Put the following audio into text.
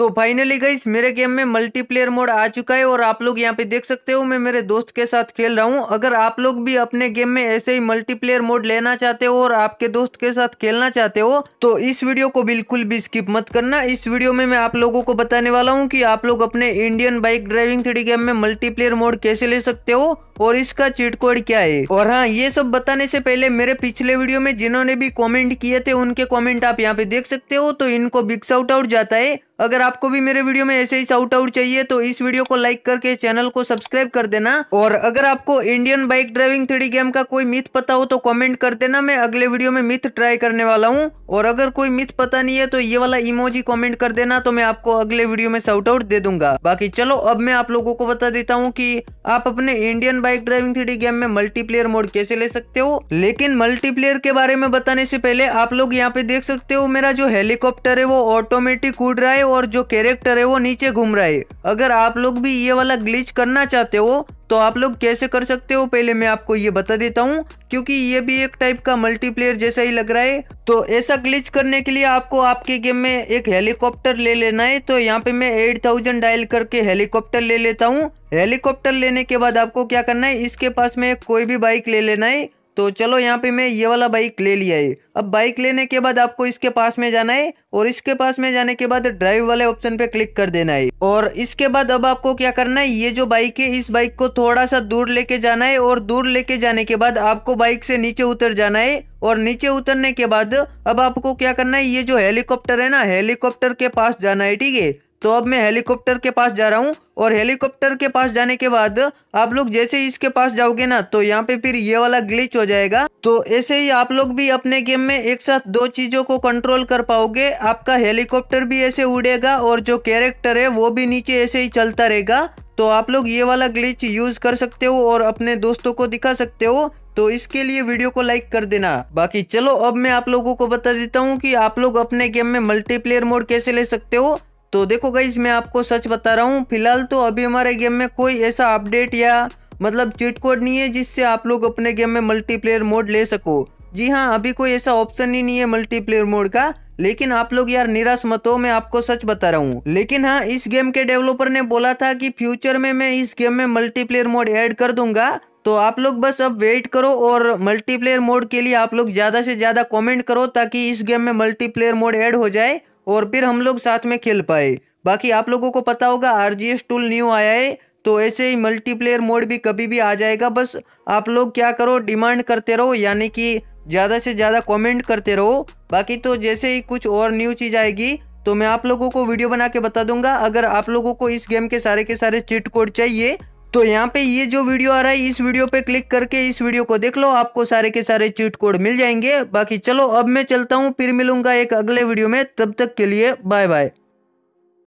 तो फाइनली गई मेरे गेम में मल्टीप्लेयर मोड आ चुका है और आप लोग यहाँ पे देख सकते हो मैं मेरे दोस्त के साथ खेल रहा हूँ अगर आप लोग भी अपने गेम में ऐसे ही मल्टीप्लेयर मोड लेना चाहते हो और आपके दोस्त के साथ खेलना चाहते हो तो इस वीडियो को बिल्कुल भी स्किप मत करना इस वीडियो में मैं आप लोगों को बताने वाला हूँ की आप लोग अपने Indian bike driving three game में मल्टीप्लेयर मोड कैसे ले सकते हो और इसका चीट कोड क्या है और हाँ ये सब बताने से पहले मेरे पिछले वीडियो में जिन्होंने भी कॉमेंट किए थे उनके कॉमेंट आप यहाँ पे देख सकते हो तो इनको बिग साउट आउट जाता है अगर आपको भी मेरे वीडियो में ऐसे ही साउट आउट चाहिए तो इस वीडियो को लाइक करके चैनल को सब्सक्राइब कर देना और अगर आपको Indian bike driving three game का कोई मिथ पता हो तो कमेंट कर देना मैं अगले वीडियो में मिथ ट्राई करने वाला हूँ और अगर कोई मिथ पता नहीं है तो ये वाला इमोजी कमेंट कर देना तो मैं आपको अगले वीडियो में साउट आउट दे दूंगा बाकी चलो अब मैं आप लोगों को बता देता हूँ की आप अपने Indian bike bike driving three game में मल्टीप्लेयर मोड कैसे ले सकते हो लेकिन मल्टीप्लेयर के बारे में बताने से पहले आप लोग यहाँ पे देख सकते हो मेरा जो हेलीकॉप्टर है वो ऑटोमेटिक उड़ रहा है और जो कैरेक्टर है वो नीचे घूम रहा है अगर आप लोग भी ये वाला ग्लिच करना चाहते हो तो आप लोग कैसे कर सकते हो पहले मैं आपको ये बता देता हूँ क्योंकि ये भी एक टाइप का मल्टीप्लेयर जैसा ही लग रहा है तो ऐसा ग्लिच करने के लिए आपको आपके गेम में एक हेलीकॉप्टर ले लेना है तो यहाँ पे मैं एट थाउजेंड डायल करके हेलीकॉप्टर ले लेता हूँ हेलीकॉप्टर लेने के बाद आपको क्या करना है इसके पास में कोई भी बाइक ले लेना है तो चलो यहाँ पे मैं ये वाला बाइक ले लिया है अब बाइक लेने के बाद आपको इसके पास में जाना है और इसके पास में जाने के बाद ड्राइव वाले ऑप्शन पे क्लिक कर देना है और इसके बाद अब आपको क्या करना है ये जो बाइक है इस बाइक को थोड़ा सा दूर लेके जाना है और दूर लेके जाने के बाद आपको बाइक से नीचे उतर जाना है और नीचे उतरने के बाद अब आपको क्या करना है ये जो हेलीकॉप्टर है ना हेलीकॉप्टर के पास जाना है ठीक है तो अब मैं हेलीकॉप्टर के पास जा रहा हूँ और हेलीकॉप्टर के पास जाने के बाद आप लोग जैसे ही इसके पास जाओगे ना तो यहाँ पे फिर ये वाला ग्लिच हो जाएगा तो ऐसे ही आप लोग भी अपने गेम में एक साथ दो चीज़ों को कंट्रोल कर पाओगे आपका हेलीकॉप्टर भी ऐसे उड़ेगा और जो कैरेक्टर है वो भी नीचे ऐसे ही चलता रहेगा तो आप लोग ये वाला ग्लिच यूज़ कर सकते हो और अपने दोस्तों को दिखा सकते हो तो इसके लिए वीडियो को लाइक कर देना बाकी चलो अब मैं आप लोगों को बता देता हूँ कि आप लोग अपने गेम में मल्टीप्लेयर मोड कैसे ले सकते हो तो देखो गई मैं आपको सच बता रहा हूँ फिलहाल तो अभी हमारे गेम में कोई ऐसा अपडेट या मतलब चीट कोड नहीं है जिससे आप लोग अपने गेम में मल्टीप्लेयर मोड ले सको जी हाँ अभी कोई ऐसा ऑप्शन ही नहीं है मल्टीप्लेयर मोड का लेकिन आप लोग यार निराश मत हो मैं आपको सच बता रहा हूँ लेकिन हाँ इस गेम के डेवलपर ने बोला था कि फ्यूचर में मैं इस गेम में मल्टीप्लेयर मोड ऐड कर दूंगा तो आप लोग बस अब वेट करो और मल्टीप्लेयर मोड के लिए आप लोग ज़्यादा से ज़्यादा कमेंट करो ताकि इस गेम में मल्टीप्लेयर मोड ऐड हो जाए और फिर हम लोग साथ में खेल पाए बाकी आप लोगों को पता होगा R G S tool new आया है तो ऐसे ही मल्टीप्लेयर मोड भी कभी भी आ जाएगा बस आप लोग क्या करो डिमांड करते रहो यानी कि ज़्यादा से ज़्यादा कमेंट करते रहो बाकी तो जैसे ही कुछ और न्यू चीज़ आएगी तो मैं आप लोगों को वीडियो बना के बता दूंगा अगर आप लोगों को इस गेम के सारे के सारे चिट कोड चाहिए तो यहाँ पे ये जो वीडियो आ रहा है इस वीडियो पे क्लिक करके इस वीडियो को देख लो आपको सारे के सारे चीट कोड मिल जाएंगे बाकी चलो अब मैं चलता हूँ फिर मिलूंगा एक अगले वीडियो में तब तक के लिए बाय बाय